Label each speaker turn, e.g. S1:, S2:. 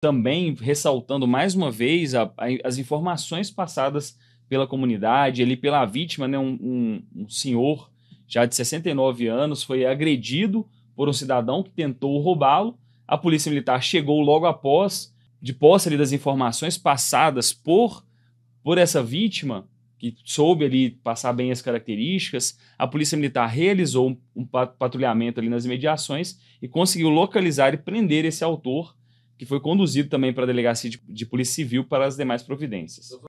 S1: também ressaltando mais uma vez a, a, as informações passadas pela comunidade, ali pela vítima, né, um, um, um, senhor já de 69 anos foi agredido por um cidadão que tentou roubá-lo. A polícia militar chegou logo após, de posse ali das informações passadas por por essa vítima que soube ali passar bem as características. A polícia militar realizou um, um patrulhamento ali nas imediações e conseguiu localizar e prender esse autor que foi conduzido também para a Delegacia de, de Polícia Civil para as demais providências.